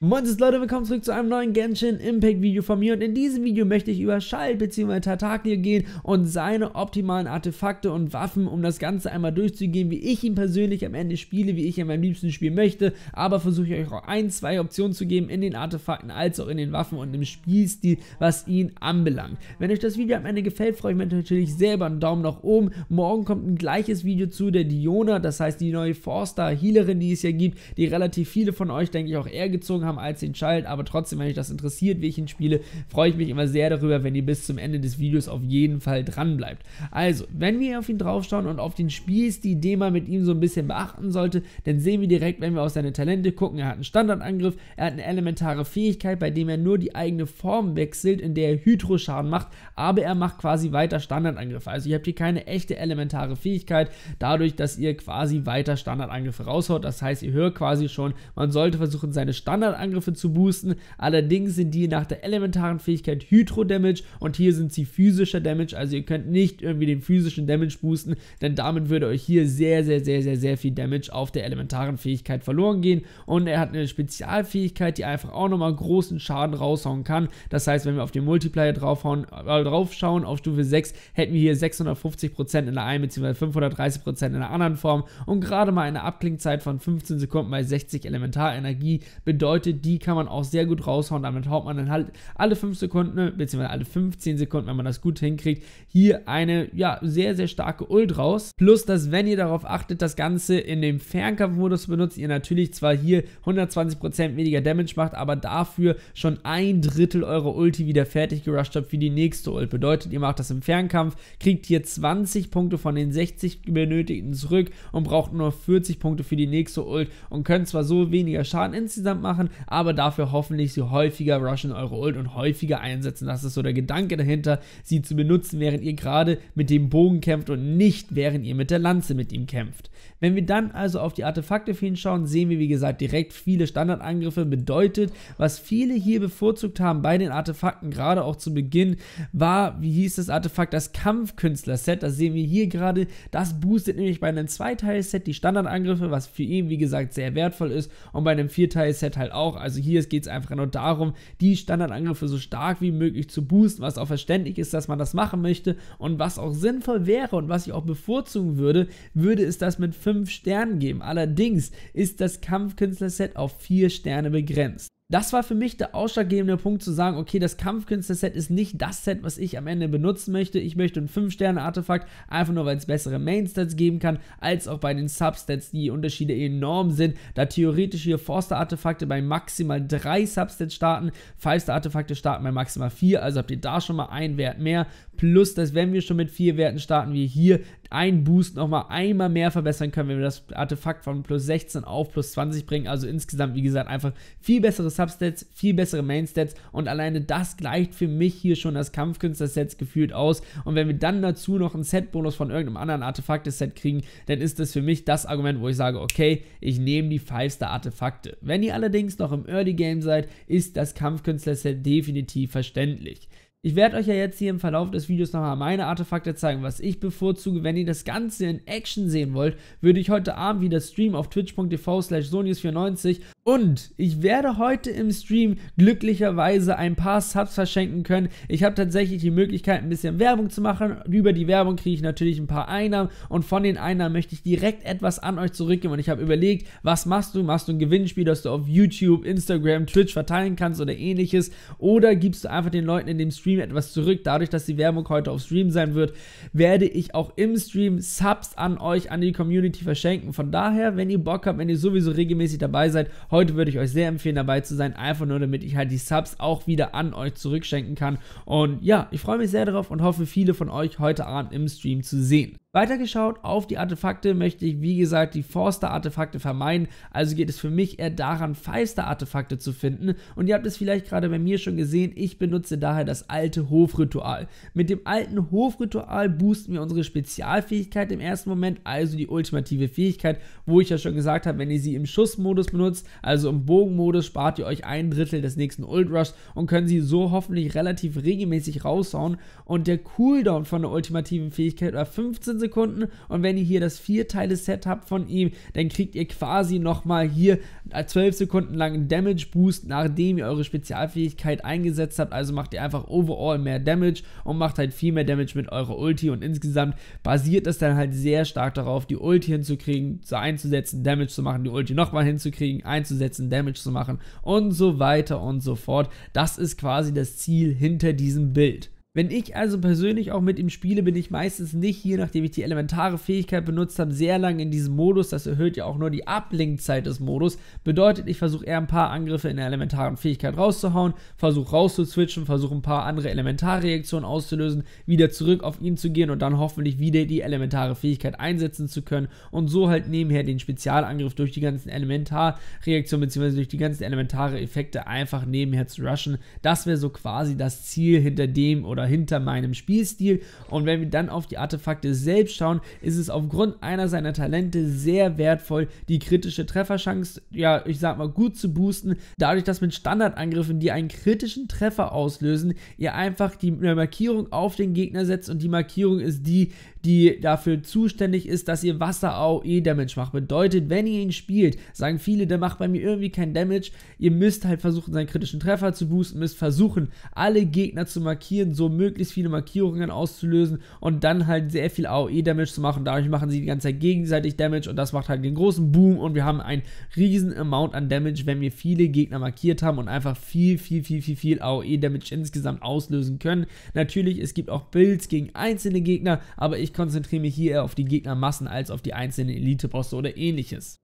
Moinses Leute, willkommen zurück zu einem neuen Genshin Impact Video von mir und in diesem Video möchte ich über Schall bzw. Tartaglia gehen und seine optimalen Artefakte und Waffen, um das Ganze einmal durchzugehen, wie ich ihn persönlich am Ende spiele, wie ich ihn am liebsten spielen möchte, aber versuche ich euch auch ein, zwei Optionen zu geben in den Artefakten als auch in den Waffen und im Spielstil, was ihn anbelangt. Wenn euch das Video am Ende gefällt, freue ich mich natürlich sehr über einen Daumen nach oben. Morgen kommt ein gleiches Video zu der Diona, das heißt die neue Forster Healerin, die es ja gibt, die relativ viele von euch, denke ich, auch eher gezogen haben haben als den Child, aber trotzdem, wenn euch das interessiert, wie ich ihn spiele, freue ich mich immer sehr darüber, wenn ihr bis zum Ende des Videos auf jeden Fall dran bleibt. Also, wenn wir auf ihn draufschauen und auf den Spielstil, den man mit ihm so ein bisschen beachten sollte, dann sehen wir direkt, wenn wir auf seine Talente gucken, er hat einen Standardangriff, er hat eine elementare Fähigkeit, bei dem er nur die eigene Form wechselt, in der er Hydro-Schaden macht, aber er macht quasi weiter Standardangriffe. Also ihr habt hier keine echte elementare Fähigkeit, dadurch, dass ihr quasi weiter Standardangriffe raushaut. Das heißt, ihr hört quasi schon, man sollte versuchen, seine Standard Angriffe zu boosten. Allerdings sind die nach der elementaren Fähigkeit Hydro-Damage und hier sind sie physischer Damage. Also ihr könnt nicht irgendwie den physischen Damage boosten, denn damit würde euch hier sehr, sehr, sehr, sehr, sehr viel Damage auf der elementaren Fähigkeit verloren gehen. Und er hat eine Spezialfähigkeit, die einfach auch nochmal großen Schaden raushauen kann. Das heißt, wenn wir auf den Multiplier draufhauen, äh, draufschauen, auf Stufe 6, hätten wir hier 650% in der einen bzw. 530% in der anderen Form. Und gerade mal eine Abklingzeit von 15 Sekunden bei 60 Elementarenergie bedeutet, Leute, die kann man auch sehr gut raushauen. Damit haut man dann halt alle 5 Sekunden, beziehungsweise alle 15 Sekunden, wenn man das gut hinkriegt, hier eine ja, sehr, sehr starke Ult raus. Plus, dass wenn ihr darauf achtet, das Ganze in dem Fernkampfmodus benutzt, ihr natürlich zwar hier 120% weniger Damage macht, aber dafür schon ein Drittel eurer Ulti wieder fertig gerusht habt für die nächste Ult. Bedeutet, ihr macht das im Fernkampf, kriegt hier 20 Punkte von den 60 benötigten zurück und braucht nur 40 Punkte für die nächste Ult und könnt zwar so weniger Schaden insgesamt machen, aber dafür hoffentlich sie häufiger rushen eure Ult und häufiger einsetzen. Das ist so der Gedanke dahinter, sie zu benutzen, während ihr gerade mit dem Bogen kämpft und nicht während ihr mit der Lanze mit ihm kämpft. Wenn wir dann also auf die Artefakte hinschauen, sehen wir wie gesagt direkt viele Standardangriffe. Bedeutet, was viele hier bevorzugt haben bei den Artefakten, gerade auch zu Beginn, war, wie hieß das Artefakt, das Kampfkünstler-Set. Das sehen wir hier gerade. Das boostet nämlich bei einem Zweiteil-Set die Standardangriffe, was für ihn wie gesagt sehr wertvoll ist und bei einem Vierteil-Set halt auch auch. Also hier geht es einfach nur darum, die Standardangriffe so stark wie möglich zu boosten, was auch verständlich ist, dass man das machen möchte und was auch sinnvoll wäre und was ich auch bevorzugen würde, würde es das mit 5 Sternen geben. Allerdings ist das Kampfkünstler-Set auf 4 Sterne begrenzt das war für mich der ausschlaggebende Punkt zu sagen, okay, das Kampfkünstler-Set ist nicht das Set, was ich am Ende benutzen möchte. Ich möchte ein 5-Sterne-Artefakt, einfach nur, weil es bessere Main-Stats geben kann, als auch bei den Substats, die Unterschiede enorm sind, da theoretisch hier Forster-Artefakte bei maximal 3 Substats starten, 5-Star-Artefakte starten bei maximal 4, also habt ihr da schon mal einen Wert mehr, plus, dass wenn wir schon mit 4 Werten starten, wir hier einen Boost nochmal einmal mehr verbessern können, wenn wir das Artefakt von plus 16 auf plus 20 bringen. Also insgesamt, wie gesagt, einfach viel bessere Substats, viel bessere Mainstats und alleine das gleicht für mich hier schon das Kampfkünstler-Set gefühlt aus. Und wenn wir dann dazu noch einen Set-Bonus von irgendeinem anderen Artefakte-Set kriegen, dann ist das für mich das Argument, wo ich sage, okay, ich nehme die 5-Star-Artefakte. Wenn ihr allerdings noch im Early Game seid, ist das Kampfkünstler-Set definitiv verständlich. Ich werde euch ja jetzt hier im Verlauf des Videos nochmal meine Artefakte zeigen, was ich bevorzuge. Wenn ihr das Ganze in Action sehen wollt, würde ich heute Abend wieder streamen auf twitch.tv slash sonius94 und ich werde heute im Stream glücklicherweise ein paar Subs verschenken können. Ich habe tatsächlich die Möglichkeit, ein bisschen Werbung zu machen. Über die Werbung kriege ich natürlich ein paar Einnahmen und von den Einnahmen möchte ich direkt etwas an euch zurückgeben. Und ich habe überlegt, was machst du? Machst du ein Gewinnspiel, das du auf YouTube, Instagram, Twitch verteilen kannst oder ähnliches? Oder gibst du einfach den Leuten in dem Stream etwas zurück? Dadurch, dass die Werbung heute auf Stream sein wird, werde ich auch im Stream Subs an euch, an die Community verschenken. Von daher, wenn ihr Bock habt, wenn ihr sowieso regelmäßig dabei seid, heute Heute würde ich euch sehr empfehlen, dabei zu sein, einfach nur damit ich halt die Subs auch wieder an euch zurückschenken kann. Und ja, ich freue mich sehr darauf und hoffe, viele von euch heute Abend im Stream zu sehen. Weitergeschaut auf die Artefakte möchte ich, wie gesagt, die Forster-Artefakte vermeiden, also geht es für mich eher daran, Feister-Artefakte zu finden. Und ihr habt es vielleicht gerade bei mir schon gesehen, ich benutze daher das alte Hofritual. Mit dem alten Hofritual boosten wir unsere Spezialfähigkeit im ersten Moment, also die ultimative Fähigkeit, wo ich ja schon gesagt habe, wenn ihr sie im Schussmodus benutzt, also im Bogenmodus, spart ihr euch ein Drittel des nächsten Ult und können sie so hoffentlich relativ regelmäßig raushauen. Und der Cooldown von der ultimativen Fähigkeit war 15 Sekunden Sekunden. Und wenn ihr hier das Vierteile-Set habt von ihm, dann kriegt ihr quasi nochmal hier 12 Sekunden lang einen Damage-Boost, nachdem ihr eure Spezialfähigkeit eingesetzt habt. Also macht ihr einfach overall mehr Damage und macht halt viel mehr Damage mit eurer Ulti. Und insgesamt basiert es dann halt sehr stark darauf, die Ulti hinzukriegen, zu einzusetzen, Damage zu machen, die Ulti nochmal hinzukriegen, einzusetzen, Damage zu machen und so weiter und so fort. Das ist quasi das Ziel hinter diesem Bild. Wenn ich also persönlich auch mit ihm spiele, bin ich meistens nicht hier, nachdem ich die elementare Fähigkeit benutzt habe, sehr lange in diesem Modus. Das erhöht ja auch nur die Ablenkzeit des Modus. Bedeutet, ich versuche eher ein paar Angriffe in der elementaren Fähigkeit rauszuhauen, versuche rauszuzwitchen, versuche ein paar andere Elementarreaktionen auszulösen, wieder zurück auf ihn zu gehen und dann hoffentlich wieder die elementare Fähigkeit einsetzen zu können und so halt nebenher den Spezialangriff durch die ganzen Elementarreaktionen bzw. durch die ganzen elementare Effekte einfach nebenher zu rushen. Das wäre so quasi das Ziel hinter dem oder hinter meinem Spielstil. Und wenn wir dann auf die Artefakte selbst schauen, ist es aufgrund einer seiner Talente sehr wertvoll, die kritische Trefferchance, ja, ich sag mal, gut zu boosten, dadurch, dass mit Standardangriffen, die einen kritischen Treffer auslösen, ihr einfach die äh, Markierung auf den Gegner setzt und die Markierung ist die, die dafür zuständig ist, dass ihr Wasser AOE Damage macht. Bedeutet, wenn ihr ihn spielt, sagen viele, der macht bei mir irgendwie kein Damage. Ihr müsst halt versuchen, seinen kritischen Treffer zu boosten, müsst versuchen, alle Gegner zu markieren, so möglichst viele Markierungen auszulösen und dann halt sehr viel AOE Damage zu machen. Dadurch machen sie die ganze Zeit gegenseitig Damage und das macht halt den großen Boom und wir haben einen riesen Amount an Damage, wenn wir viele Gegner markiert haben und einfach viel, viel, viel, viel, viel AOE Damage insgesamt auslösen können. Natürlich, es gibt auch Builds gegen einzelne Gegner, aber ich ich konzentriere mich hier eher auf die Gegnermassen als auf die einzelnen Elite-Bosse oder ähnliches.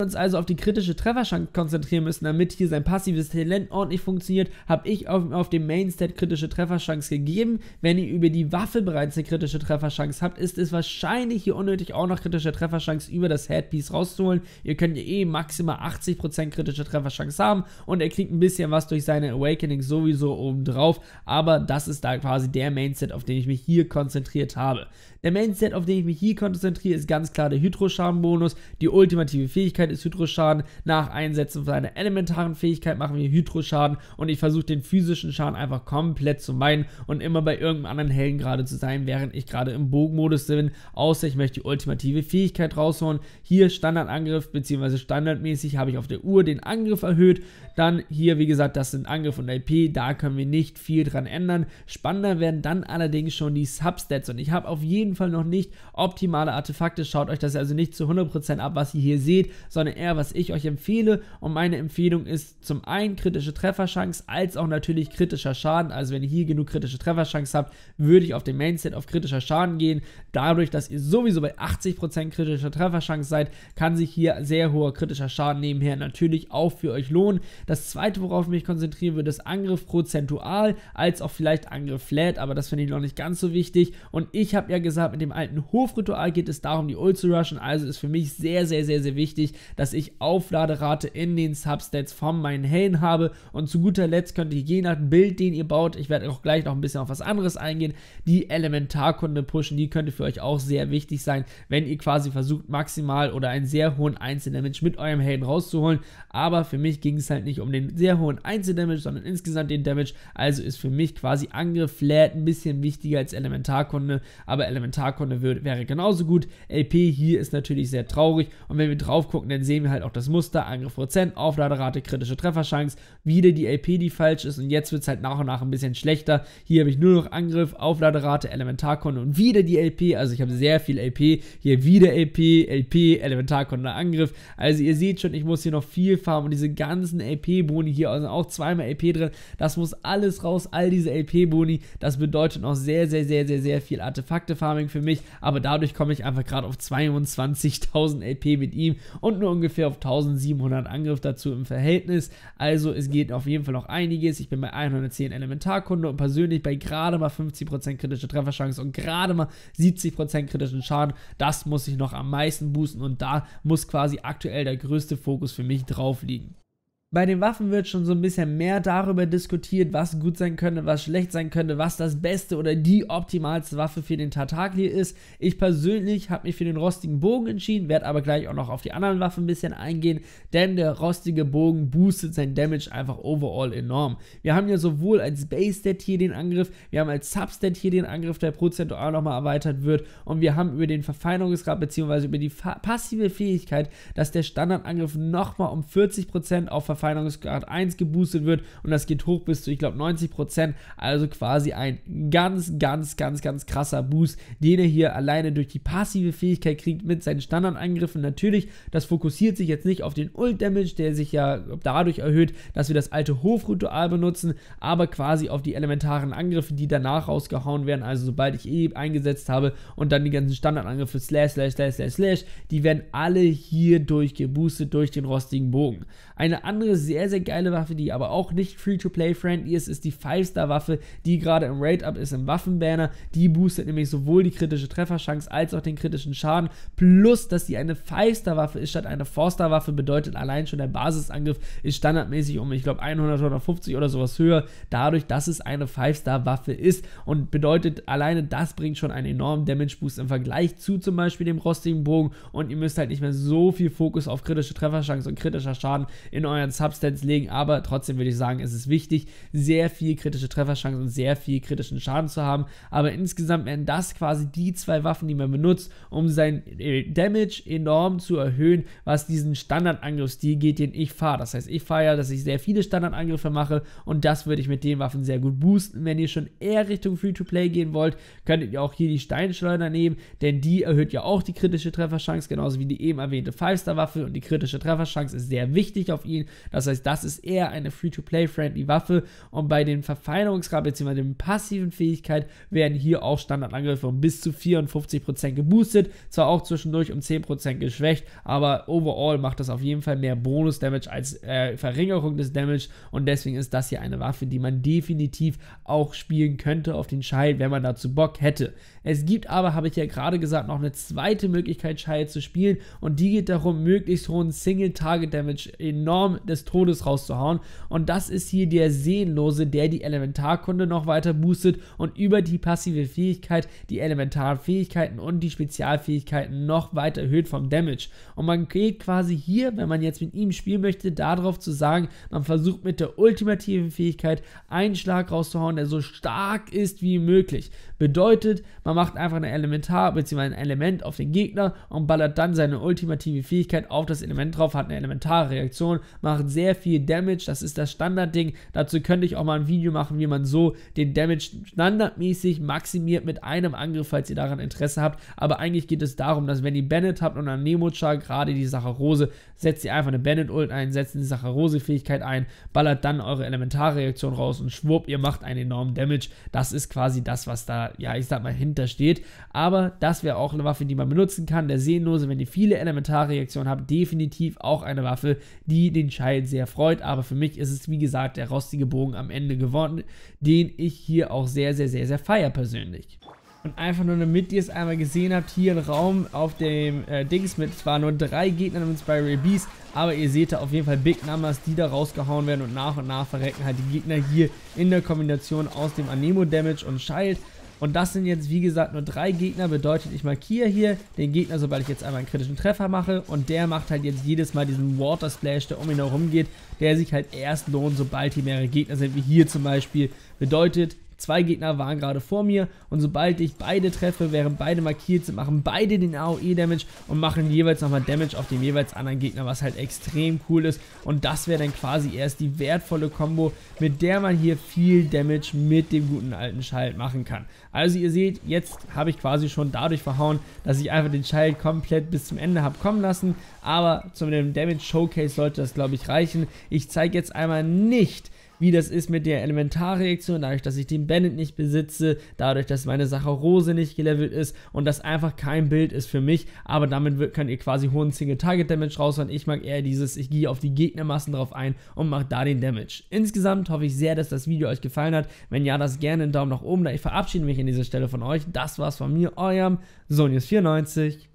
Wenn Wir uns also auf die kritische Trefferchance konzentrieren müssen, damit hier sein passives Talent ordentlich funktioniert, habe ich auf, auf dem Mainstat kritische Trefferchance gegeben. Wenn ihr über die Waffe bereits eine kritische Trefferchance habt, ist es wahrscheinlich hier unnötig, auch noch kritische Trefferchance über das Headpiece rauszuholen. Ihr könnt ja eh maximal 80% kritische Trefferchance haben und er kriegt ein bisschen was durch seine Awakening sowieso obendrauf, aber das ist da quasi der Mainstat, auf den ich mich hier konzentriert habe. Der Main Set, auf den ich mich hier konzentriere, ist ganz klar der hydro schaden bonus Die ultimative Fähigkeit ist Hydro-Schaden. Nach Einsetzen von einer elementaren Fähigkeit machen wir Hydro-Schaden und ich versuche den physischen Schaden einfach komplett zu meinen und immer bei irgendeinem anderen Helden gerade zu sein, während ich gerade im Bogenmodus bin. Außer ich möchte die ultimative Fähigkeit rausholen. Hier Standardangriff bzw. standardmäßig habe ich auf der Uhr den Angriff erhöht. Dann hier, wie gesagt, das sind Angriff und IP. Da können wir nicht viel dran ändern. Spannender werden dann allerdings schon die Substats und ich habe auf jeden jeden Fall noch nicht optimale Artefakte. Schaut euch das also nicht zu 100% ab, was ihr hier seht, sondern eher, was ich euch empfehle. Und meine Empfehlung ist zum einen kritische Trefferchance, als auch natürlich kritischer Schaden. Also wenn ihr hier genug kritische Trefferchance habt, würde ich auf den Mainset auf kritischer Schaden gehen. Dadurch, dass ihr sowieso bei 80% kritischer Trefferchance seid, kann sich hier sehr hoher kritischer Schaden nebenher natürlich auch für euch lohnen. Das zweite, worauf ich mich konzentrieren würde, ist Angriff prozentual, als auch vielleicht Angriff flat, aber das finde ich noch nicht ganz so wichtig. Und ich habe ja gesagt, habe, mit dem alten Hofritual geht es darum, die Ult zu rushen. Also ist für mich sehr, sehr, sehr, sehr wichtig, dass ich Aufladerate in den Substats von meinen Helden habe. Und zu guter Letzt könnt ihr je nach Bild, den ihr baut, ich werde auch gleich noch ein bisschen auf was anderes eingehen, die Elementarkunde pushen. Die könnte für euch auch sehr wichtig sein, wenn ihr quasi versucht, maximal oder einen sehr hohen Einzeldamage mit eurem Helden rauszuholen. Aber für mich ging es halt nicht um den sehr hohen Einzeldamage, sondern insgesamt den Damage. Also ist für mich quasi Angriff, Flat ein bisschen wichtiger als Elementarkunde. Aber Elementarkunde Tarkon wäre genauso gut. LP hier ist natürlich sehr traurig. Und wenn wir drauf gucken, dann sehen wir halt auch das Muster. Angriff Prozent, Aufladerate, kritische Trefferchance. Wieder die LP, die falsch ist. Und jetzt wird es halt nach und nach ein bisschen schlechter. Hier habe ich nur noch Angriff, Aufladerate, Elementarkunde und wieder die LP. Also ich habe sehr viel LP. Hier wieder LP, LP, Elementarkunde, Angriff. Also ihr seht schon, ich muss hier noch viel farmen. Und diese ganzen LP-Boni hier, also auch zweimal LP drin. Das muss alles raus, all diese LP-Boni. Das bedeutet noch sehr, sehr, sehr, sehr, sehr viel Artefakte farmen. Farming für mich, aber dadurch komme ich einfach gerade auf 22.000 LP mit ihm und nur ungefähr auf 1700 Angriff dazu im Verhältnis. Also es geht auf jeden Fall noch einiges. Ich bin bei 110 Elementarkunde und persönlich bei gerade mal 50% kritische Trefferchance und gerade mal 70% kritischen Schaden. Das muss ich noch am meisten boosten und da muss quasi aktuell der größte Fokus für mich drauf liegen. Bei den Waffen wird schon so ein bisschen mehr darüber diskutiert, was gut sein könnte, was schlecht sein könnte, was das beste oder die optimalste Waffe für den Tartaglier ist. Ich persönlich habe mich für den rostigen Bogen entschieden, werde aber gleich auch noch auf die anderen Waffen ein bisschen eingehen, denn der rostige Bogen boostet sein Damage einfach overall enorm. Wir haben ja sowohl als Base-Stat hier den Angriff, wir haben als Substat hier den Angriff, der prozentual nochmal erweitert wird und wir haben über den Verfeinerungsgrad bzw. über die passive Fähigkeit, dass der Standardangriff nochmal um 40% auf Verfeinerungsgrad Verfeinerungsgrad 1 geboostet wird und das geht hoch bis zu, ich glaube, 90%. Also quasi ein ganz, ganz, ganz, ganz krasser Boost, den er hier alleine durch die passive Fähigkeit kriegt mit seinen Standardangriffen. Natürlich, das fokussiert sich jetzt nicht auf den Ult-Damage, der sich ja dadurch erhöht, dass wir das alte Hofritual benutzen, aber quasi auf die elementaren Angriffe, die danach rausgehauen werden. Also sobald ich eh eingesetzt habe und dann die ganzen Standardangriffe, slash, slash, slash, slash, slash, die werden alle hier durch geboostet durch den rostigen Bogen. Eine andere sehr, sehr geile Waffe, die aber auch nicht Free-to-Play-friendly ist, ist die 5-Star-Waffe, die gerade im raid up ist, im Waffenbanner. Die boostet nämlich sowohl die kritische Trefferchance als auch den kritischen Schaden. Plus, dass sie eine 5-Star-Waffe ist statt eine 4-Star-Waffe, bedeutet allein schon der Basisangriff ist standardmäßig um, ich glaube, 100, 150 oder sowas höher, dadurch, dass es eine 5-Star-Waffe ist. Und bedeutet, alleine das bringt schon einen enormen Damage-Boost im Vergleich zu zum Beispiel dem rostigen Bogen. Und ihr müsst halt nicht mehr so viel Fokus auf kritische Trefferchance und kritischer Schaden in euren Substance legen, aber trotzdem würde ich sagen, es ist wichtig, sehr viel kritische Trefferchancen und sehr viel kritischen Schaden zu haben. Aber insgesamt wären das quasi die zwei Waffen, die man benutzt, um sein äh, Damage enorm zu erhöhen, was diesen Standardangriffsstil geht, den ich fahre. Das heißt, ich fahre ja, dass ich sehr viele Standardangriffe mache und das würde ich mit den Waffen sehr gut boosten. Wenn ihr schon eher Richtung Free-to-Play gehen wollt, könntet ihr auch hier die Steinschleuder nehmen, denn die erhöht ja auch die kritische Trefferchance, genauso wie die eben erwähnte Five-Star-Waffe und die kritische Trefferchance ist sehr wichtig auf ihn. Das heißt, das ist eher eine Free-to-Play-friendly Waffe und bei den Verfeinerungsgrad bzw. den passiven Fähigkeit werden hier auch Standardangriffe um bis zu 54% geboostet, zwar auch zwischendurch um 10% geschwächt, aber overall macht das auf jeden Fall mehr Bonus-Damage als äh, Verringerung des Damage und deswegen ist das hier eine Waffe, die man definitiv auch spielen könnte auf den Child, wenn man dazu Bock hätte. Es gibt aber, habe ich ja gerade gesagt, noch eine zweite Möglichkeit, Child zu spielen und die geht darum, möglichst hohen Single-Target-Damage enorm des Todes rauszuhauen. Und das ist hier der Seelenlose, der die Elementarkunde noch weiter boostet und über die passive Fähigkeit die Elementarfähigkeiten und die Spezialfähigkeiten noch weiter erhöht vom Damage. Und man geht quasi hier, wenn man jetzt mit ihm spielen möchte, darauf zu sagen, man versucht mit der ultimativen Fähigkeit einen Schlag rauszuhauen, der so stark ist wie möglich. Bedeutet, man macht einfach eine Elementar bzw. ein Element auf den Gegner und ballert dann seine ultimative Fähigkeit auf das Element drauf, hat eine Elementarreaktion, macht macht sehr viel Damage, das ist das Standardding. Dazu könnte ich auch mal ein Video machen, wie man so den Damage standardmäßig maximiert mit einem Angriff, falls ihr daran Interesse habt. Aber eigentlich geht es darum, dass wenn ihr Bennett habt und nemo Nemochar gerade die Sacharose, setzt ihr einfach eine Bennett-Ult ein, setzt eine sacharose fähigkeit ein, ballert dann eure Elementarreaktion raus und schwupp, ihr macht einen enormen Damage. Das ist quasi das, was da, ja, ich sag mal, hintersteht. Aber das wäre auch eine Waffe, die man benutzen kann. Der Seelenlose, wenn ihr viele Elementarreaktionen habt, definitiv auch eine Waffe, die den Scheiß Teil sehr freut. Aber für mich ist es, wie gesagt, der rostige Bogen am Ende geworden, den ich hier auch sehr, sehr, sehr, sehr feier persönlich. Und einfach nur, damit ihr es einmal gesehen habt, hier ein Raum auf dem äh, Dings mit zwar nur drei Gegnern im Spiral Beast, aber ihr seht da auf jeden Fall Big Numbers, die da rausgehauen werden und nach und nach verrecken halt die Gegner hier in der Kombination aus dem Anemo Damage und Shield. Und das sind jetzt, wie gesagt, nur drei Gegner. Bedeutet, ich markiere hier den Gegner, sobald ich jetzt einmal einen kritischen Treffer mache. Und der macht halt jetzt jedes Mal diesen Water Splash, der um ihn herum geht, der sich halt erst lohnt, sobald hier mehrere Gegner sind, wie hier zum Beispiel. Bedeutet, Zwei Gegner waren gerade vor mir und sobald ich beide treffe, während beide markiert sind, machen beide den AOE-Damage und machen jeweils nochmal Damage auf dem jeweils anderen Gegner, was halt extrem cool ist. Und das wäre dann quasi erst die wertvolle Combo, mit der man hier viel Damage mit dem guten alten Schalt machen kann. Also ihr seht, jetzt habe ich quasi schon dadurch verhauen, dass ich einfach den Schalt komplett bis zum Ende habe kommen lassen. Aber zu dem Damage Showcase sollte das, glaube ich, reichen. Ich zeige jetzt einmal nicht, wie das ist mit der Elementarreaktion, dadurch, dass ich den Bennett nicht besitze, dadurch, dass meine Saccharose nicht gelevelt ist und das einfach kein Bild ist für mich, aber damit wird, könnt ihr quasi hohen Single-Target-Damage raushauen. Ich mag eher dieses, ich gehe auf die Gegnermassen drauf ein und mache da den Damage. Insgesamt hoffe ich sehr, dass das Video euch gefallen hat. Wenn ja, das gerne einen Daumen nach oben da. Ich verabschiede mich an dieser Stelle von euch. Das war's von mir, eurem Sonius94.